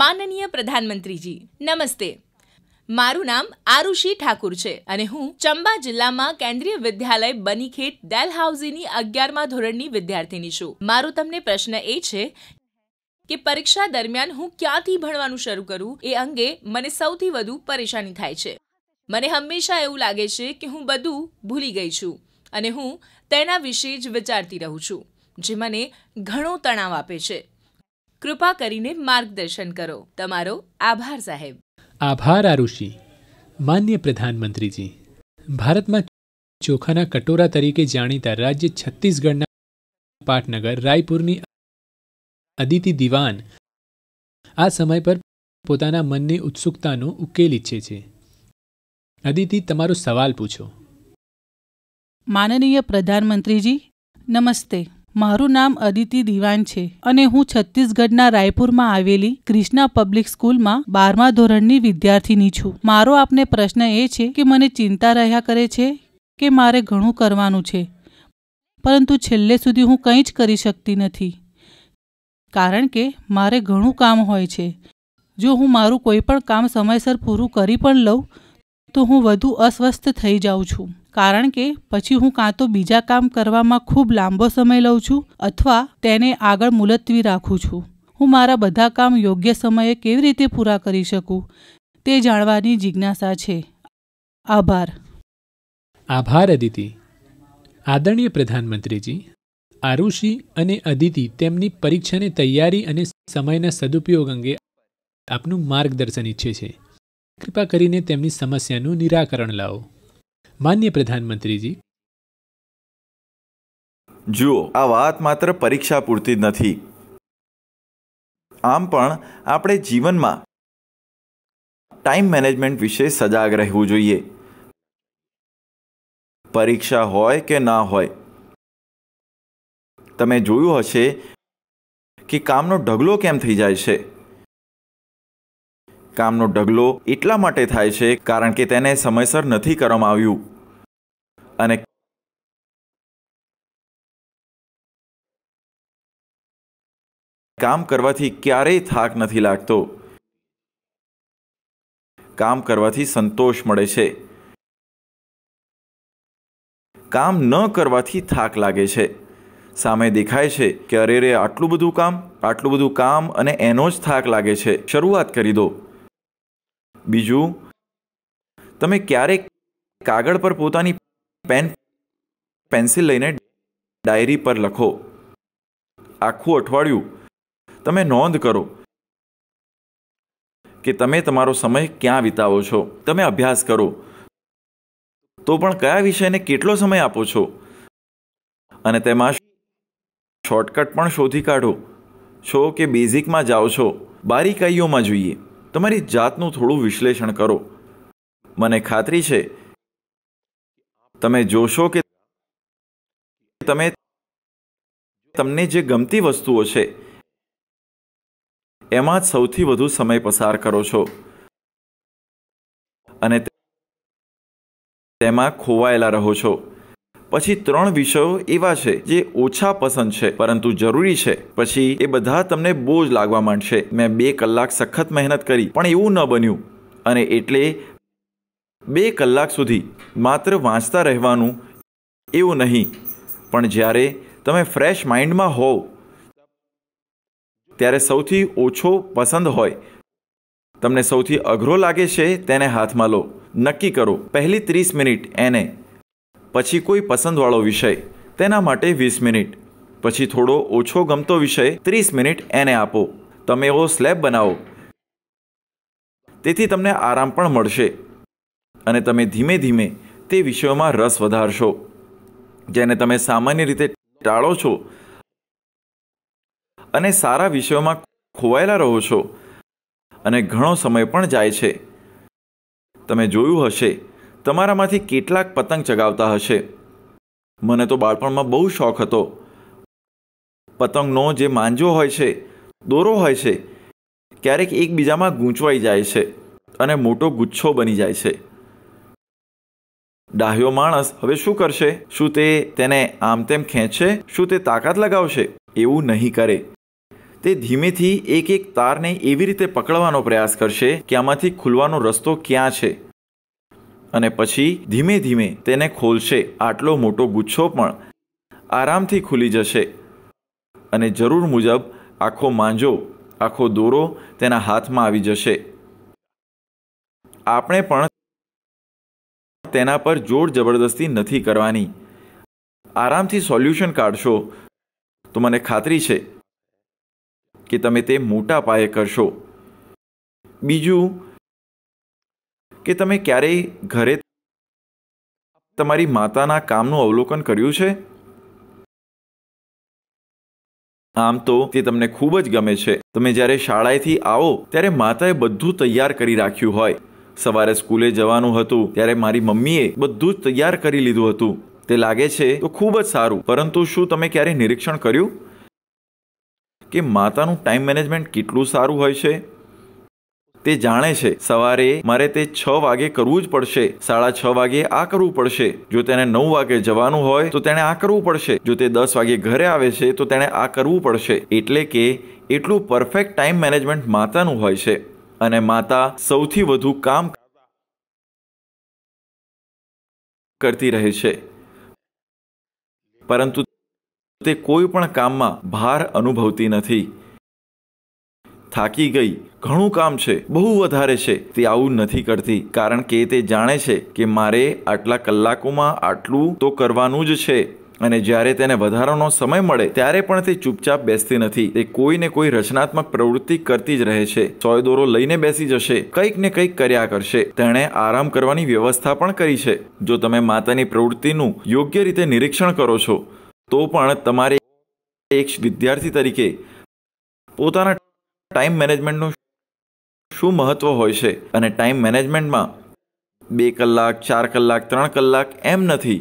માનનીય પ્રધાનમંત્રીજી નમસ્તે મારું નામ આરુષી ઠાકુર છે અને હું ચંબા જિલ્લામાં કેન્દ્રીય વિદ્યાલય બનીખેત ડેલહાઉઝીની અગિયારમા ધોરણની વિદ્યાર્થીની છું મારો તમને પ્રશ્ન એ છે કે પરીક્ષા દરમિયાન હું ક્યાંથી ભણવાનું શરૂ કરું એ અંગે મને સૌથી વધુ પરેશાની થાય છે મને હંમેશા એવું લાગે છે કે હું બધું ભૂલી ગઈ છું અને હું તેના વિશે જ વિચારતી રહું છું જે મને ઘણો તણાવ આપે છે કૃપા કરીને માર્ગદર્શન કરો તમારો આભાર સાહેબ આભાર આરુષિ માન્ય પ્રધાનમંત્રીજી ભારતમાં ચોખાના કટોરા તરીકે જાણીતા રાજ્ય છત્તીસગઢના પાટનગર રાયપુરની અદિતિ દિવાન આ સમય પર પોતાના મનની ઉત્સુકતાનો ઉકેલ ઈચ્છે છે અદિતિ તમારો સવાલ પૂછો માનનીય પ્રધાનમંત્રીજી નમસ્તે મારું નામ અદિતિ દિવાન છે અને હું છત્તીસગઢના રાયપુરમાં આવેલી ક્રિષ્ના પબ્લિક સ્કૂલમાં બારમા ધોરણની વિદ્યાર્થીની છું મારો આપને પ્રશ્ન એ છે કે મને ચિંતા રહ્યા કરે છે કે મારે ઘણું કરવાનું છે પરંતુ છેલ્લે સુધી હું કંઈ જ કરી શકતી નથી કારણ કે મારે ઘણું કામ હોય છે જો હું મારું કોઈપણ કામ સમયસર પૂરું કરી પણ લઉં તો હું વધુ અસ્વસ્થ થઈ જાઉં છું કારણ કે પછી હું કાં તો બીજા કામ કરવામાં ખૂબ લાંબો સમય લઉં છું અથવા તેને આગળ મુલતવી રાખું છું હું મારા બધા કામ યોગ્ય સમયે કેવી રીતે પૂરા કરી શકું તે જાણવાની જિજ્ઞાસા છે આભાર આભાર અદિતિ આદરણીય પ્રધાનમંત્રીજી આરુષિ અને અદિતિ તેમની પરીક્ષાની તૈયારી અને સમયના સદુપયોગ અંગે આપનું માર્ગદર્શન ઈચ્છે છે કૃપા કરીને તેમની સમસ્યાનું નિરાકરણ લાવો માન્ય પ્રધાનમંત્રીજી જુઓ આ વાત માત્ર પરીક્ષા પૂરતી જ નથી આમ પણ આપણે જીવનમાં ટાઈમ મેનેજમેન્ટ વિશે સજાગ રહેવું જોઈએ પરીક્ષા હોય કે ના હોય તમે જોયું હશે કે કામનો ઢગલો કેમ થઈ જાય છે કામનો ઢગલો એટલા માટે થાય છે કારણ કે તેને સમયસર નથી કરવામાં આવ્યું અને કામ કરવાથી ક્યારેય થાક નથી લાગતો કામ કરવાથી સંતોષ મળે છે કામ ન કરવાથી થાક લાગે છે સામે દેખાય છે કે અરે રે આટલું બધું કામ આટલું બધું કામ અને એનો જ થાક લાગે છે શરૂઆત કરી દો બીજું તમે ક્યારેક કાગળ પર પોતાની પેન પેન્સિલ લઈને ડાયરી પર લખો આખું અઠવાડિયું તમે નોંધ કરો કે તમે તમારો સમય ક્યાં વિતાવો છો તમે અભ્યાસ કરો તો પણ કયા વિષયને કેટલો સમય આપો છો અને તેમાં શોર્ટકટ પણ શોધી કાઢો છો કે બેઝિકમાં જાઓ છો બારીકાઈઓમાં જોઈએ તમારી જાતનું થોડું વિશ્લેષણ કરો મને ખાતરી છે તમે જોશો કે તમે તમને જે ગમતી વસ્તુઓ છે એમાં જ સૌથી વધુ સમય પસાર કરો છો અને તેમાં ખોવાયેલા રહો છો પછી ત્રણ વિષયો એવા છે જે ઓછા પસંદ છે પરંતુ જરૂરી છે પછી એ બધા તમને બોજ લાગવા માંડશે મેં બે કલાક સખત મહેનત કરી પણ એવું ન બન્યું અને એટલે બે કલાક સુધી માત્ર વાંચતા રહેવાનું એવું નહીં પણ જ્યારે તમે ફ્રેશ માઇન્ડમાં હોવ ત્યારે સૌથી ઓછો પસંદ હોય તમને સૌથી અઘરો લાગે છે તેને હાથમાં લો નક્કી કરો પહેલી ત્રીસ મિનિટ એને પછી કોઈ પસંદવાળો વિષય તેના માટે વીસ મિનિટ પછી થોડો ઓછો ગમતો વિષય ત્રીસ મિનિટ એને આપો તમે એવો સ્લેબ બનાવો તેથી તમને આરામ પણ મળશે અને તમે ધીમે ધીમે તે વિષયોમાં રસ વધારશો જેને તમે સામાન્ય રીતે ટાળો છો અને સારા વિષયોમાં ખોવાયેલા રહો છો અને ઘણો સમય પણ જાય છે તમે જોયું હશે તમારામાંથી કેટલાક પતંગ ચગાવતા હશે મને તો બાળપણમાં બહુ શોખ હતો પતંગનો જે માંજો હોય છે દોરો હોય છે ક્યારેક એકબીજામાં ગૂંચવાઈ જાય છે અને મોટો ગુચ્છો બની જાય છે ડાહ્યો માણસ હવે શું કરશે શું તે તેને આમ તેમ ખેંચશે શું તે તાકાત લગાવશે એવું નહીં કરે તે ધીમેથી એક એક તારને એવી રીતે પકડવાનો પ્રયાસ કરશે કે આમાંથી ખુલવાનો રસ્તો ક્યાં છે અને પછી ધીમે ધીમે તેને ખોલશે આટલો મોટો ગુચ્છો પણ આરામથી ખુલી જશે અને જરૂર મુજબ આખો માંજો આખો દોરો તેના હાથમાં આવી જશે આપણે પણ તેના પર જોર જબરદસ્તી નથી કરવાની આરામથી સોલ્યુશન કાઢશો તો મને ખાતરી છે કે તમે તે મોટા પાયે કરશો બીજું કે તમે ક્યારેય ઘરે તમારી માતાના કામનું અવલોકન કર્યું છે આમ તો તે તમને ખૂબ જ ગમે છે તમે જ્યારે શાળાએથી આવો ત્યારે માતાએ બધું તૈયાર કરી રાખ્યું હોય સવારે સ્કૂલે જવાનું હતું ત્યારે મારી મમ્મીએ બધું જ તૈયાર કરી લીધું હતું તે લાગે છે તો ખૂબ જ સારું પરંતુ શું તમે ક્યારેય નિરીક્ષણ કર્યું કે માતાનું ટાઈમ મેનેજમેન્ટ કેટલું સારું હોય છે તે જાણે છે સવારે મારે તે છ વાગે કરવું જ પડશે સાડા છ વાગે આ કરવું પડશે જો તેને નવ વાગે જવાનું હોય તો તેણે આ કરવું પડશે જો તે દસ વાગે ઘરે આવે છે તો તેણે આ કરવું પડશે એટલે કે એટલું પરફેક્ટ ટાઈમ મેનેજમેન્ટ માતાનું હોય છે અને માતા સૌથી વધુ કામ કરતી રહે છે પરંતુ તે કોઈ પણ કામમાં ભાર અનુભવતી નથી થાકી ગઈ ઘણું કામ છે બહુ વધારે છે તે આવું નથી કરતી કારણ કે તે જાણે છે કે મારે આટલા કલાકોમાં આટલું તો કરવાનું જ છે અને જ્યારે તેને વધારાનો સમય મળે ત્યારે પણ તે ચૂપચાપ બેસતી નથી તે કોઈ ને કોઈ રચનાત્મક પ્રવૃત્તિ કરતી જ રહે છે સોય દોરો લઈને બેસી જશે કંઈક ને કંઈક કર્યા કરશે તેણે આરામ કરવાની વ્યવસ્થા પણ કરી છે જો તમે માતાની પ્રવૃત્તિનું યોગ્ય રીતે નિરીક્ષણ કરો છો તો પણ તમારે એક વિદ્યાર્થી તરીકે પોતાના ટાઈમ મેનેજમેન્ટનું શું મહત્વ હોય છે અને ટાઈમ મેનેજમેન્ટમાં બે કલાક ચાર કલાક ત્રણ કલાક એમ નથી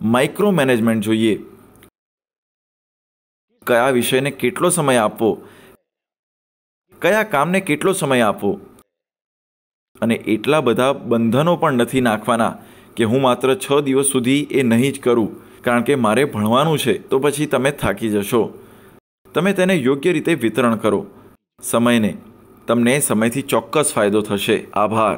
માઇક્રો મેનેજમેન્ટ જોઈએ કયા વિષયને કેટલો સમય આપવો કયા કામને કેટલો સમય આપવો અને એટલા બધા બંધનો પણ નથી નાખવાના કે હું માત્ર છ દિવસ સુધી એ નહીં જ કરું કારણ કે મારે ભણવાનું છે તો પછી તમે થાકી જશો તમે તેને યોગ્ય રીતે વિતરણ કરો સમયને તમને સમયથી ચોક્કસ ફાયદો થશે આભાર